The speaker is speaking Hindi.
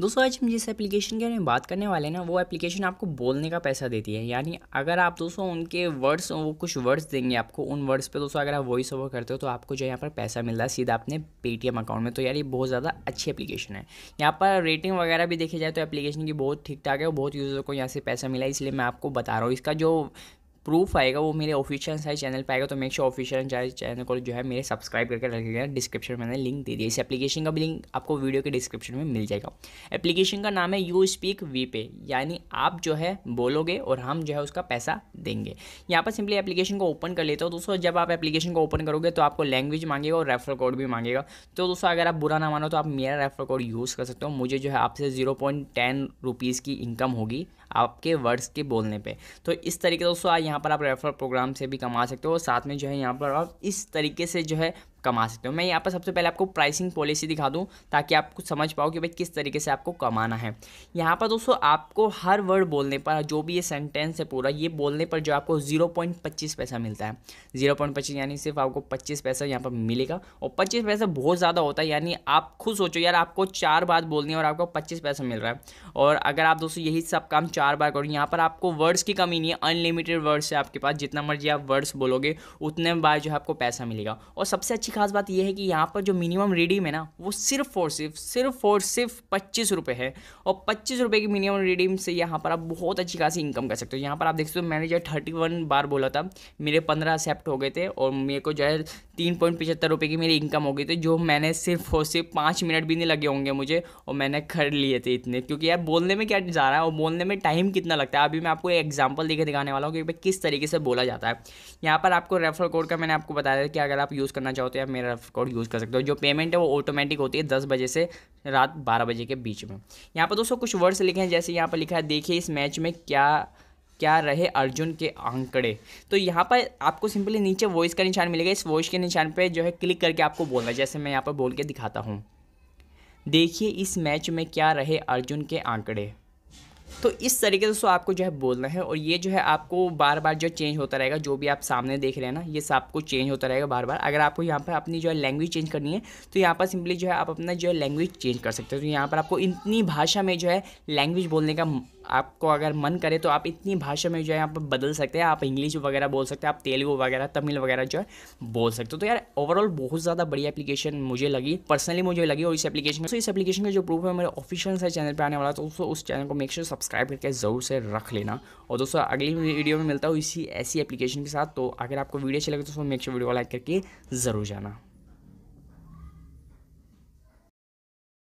दोस्तों आज हम जिस एप्लीकेशन के बारे में बात करने वाले हैं ना वो एप्लीकेशन आपको बोलने का पैसा देती है यानी अगर आप दोस्तों उनके वर्ड्स वो कुछ वर्ड्स देंगे आपको उन वर्ड्स पे दोस्तों अगर आप वॉइस ओवर करते हो तो आपको जो यहाँ पर पैसा मिल रहा है सीधा अपने पेटीएम अकाउंट में तो यार ये बहुत ज़्यादा अच्छी एप्लीकेशन है यहाँ पर रेटिंग वगैरह भी देखी जाए तो एप्लीकेशन की बहुत ठीक ठाक है बहुत यूज़र को यहाँ से पैसा मिला इसलिए मैं आपको बता रहा हूँ इसका जो प्रूफ आएगा वो मेरे ऑफिशियल साइज चैनल पर आएगा तो make sure official size channel को जो है मेरे सब्सक्राइब करके रखेगा डिस्क्रिप्शन में मैंने लिंक दे दिया इस एप्लीकेशन का भी लिंक आपको वीडियो के डिस्क्रिप्शन में मिल जाएगा एप्लीकेशन का नाम है यू स्पीक वी पे यानी आप जो है बोलोगे और हम जो है उसका पैसा देंगे यहाँ पर सिंपली एप्लीकेशन को ओपन कर लेते हो दोस्तों जब आप एप्लीकेशन को ओपन करोगे तो आपको लैंग्वेज मांगेगा और रेफर कोड भी मांगेगा तो दोस्तों अगर आप बुरा ना मानो तो आप मेरा रेफर कोड यूज़ कर सकते हो मुझे जो है आपसे जीरो पॉइंट टेन रुपीज़ की इनकम होगी आपके वर्ड्स के बोलने पर तो इस तरीके दोस्तों यहाँ यहाँ पर आप रेफर प्रोग्राम से भी कमा सकते हो साथ में जो है यहाँ पर आप इस तरीके से जो है कमा सकते हो मैं यहाँ पर सबसे पहले आपको प्राइसिंग पॉलिसी दिखा दूँ ताकि आप कुछ समझ पाओ कि भाई किस तरीके से आपको कमाना है यहाँ पर दोस्तों आपको हर वर्ड बोलने पर जो भी ये सेंटेंस है पूरा ये बोलने पर जो आपको जीरो पॉइंट पच्चीस पैसा मिलता है जीरो पॉइंट पच्चीस यानी सिर्फ आपको पच्चीस पैसा यहाँ पर मिलेगा और पच्चीस पैसा बहुत ज़्यादा होता है यानी आप खुद सोचो यार आपको चार बात बोलनी है और आपको पच्चीस पैसा मिल रहा है और अगर आप दोस्तों यही सब काम चार बार करो यहाँ पर आपको वर्ड्स की कमी नहीं है अनलिमिटेड वर्ड्स है आपके पास जितना मर्जी आप वर्ड्स बोलोगे उतने बार जो है आपको पैसा मिलेगा और सबसे अच्छी खास बात यह है कि यहाँ पर जो मिनिमम रिडीम है ना वो सिर्फ और सिर्फ सिर्फ और सिर्फ पच्चीस रुपये है और पच्चीस रुपये की मिनिमम रिडीम से यहाँ पर आप बहुत अच्छी खासी इनकम कर सकते हो यहाँ पर आप देख सकते हो मैंने जो है थर्टी वन बार बोला था मेरे पंद्रह एक्सेप्ट हो गए थे और मेरे को जो है तीन पॉइंट पचहत्तर रुपये की मेरी इनकम हो गई थी जो मैंने सिर्फ और सिर्फ पाँच मिनट भी नहीं लगे होंगे मुझे और मैंने खरीद लिए थे इतने क्योंकि यार बोलने में क्या जा रहा है और बोलने में टाइम कितना लगता है अभी मैं आपको एग्जाम्पल देकर दिखाने वाला हूँ कि भाई किस तरीके से बोला जाता है यहाँ पर आपको रेफर कोड का मैंने आपको बताया था कि अगर आप यूज़ करना चाहते तो आप मेरा रेफर कोड यूज़ कर सकते हो जो पेमेंट है वो ऑटोमेटिक होती है दस बजे से रात बारह बजे के बीच में यहाँ पर दोस्तों कुछ वर्ड्स लिखे हैं जैसे यहाँ पर लिखा है देखिए इस मैच में क्या क्या रहे अर्जुन के आंकड़े तो यहाँ पर आपको सिंपली नीचे वॉइस का निशान मिलेगा इस वॉइस के निशान पर जो है क्लिक करके आपको बोलना जैसे मैं यहाँ पर बोल के दिखाता हूँ देखिए इस मैच में क्या रहे अर्जुन के आंकड़े तो इस तरीके से दोस्तों आपको जो है बोलना है और ये जो है आपको बार बार जो चेंज होता रहेगा जो भी आप सामने देख रहे हैं ना ये सब आपको चेंज होता रहेगा बार बार अगर आपको यहाँ पर अपनी जो है लैंग्वेज चेंज करनी है तो यहाँ पर सिंपली जो है आप अपना जो है लैंग्वेज चेंज कर सकते हो तो यहाँ पर आपको इतनी भाषा में जो है लैंग्वेज बोलने का आपको अगर मन करे तो आप इतनी भाषा में जो है आप बदल सकते हैं आप इंग्लिश वगैरह बोल सकते हैं आप तेलुगु वगैरह तमिल वगैरह जो है बोल सकते हो तो यार ओवरऑल बहुत ज़्यादा बड़ी एप्लीकेशन मुझे लगी पर्सनली मुझे लगी और इस एप्लीकेशन तो इस एप्लीकेशन का जो प्रूफ है मेरे ऑफिशियल से चैनल पर आने वाला तो दोस्तों उस चैनल को मेक श्योर सब्सक्राइब करके ज़रूर से रख लेना और दोस्तों अगली वीडियो में मिलता हूँ इसी ऐसी एप्लीकेशन के साथ तो अगर आपको वीडियो अच्छी लगे तो मेक श्योर वीडियो को लाइक करके ज़रूर जाना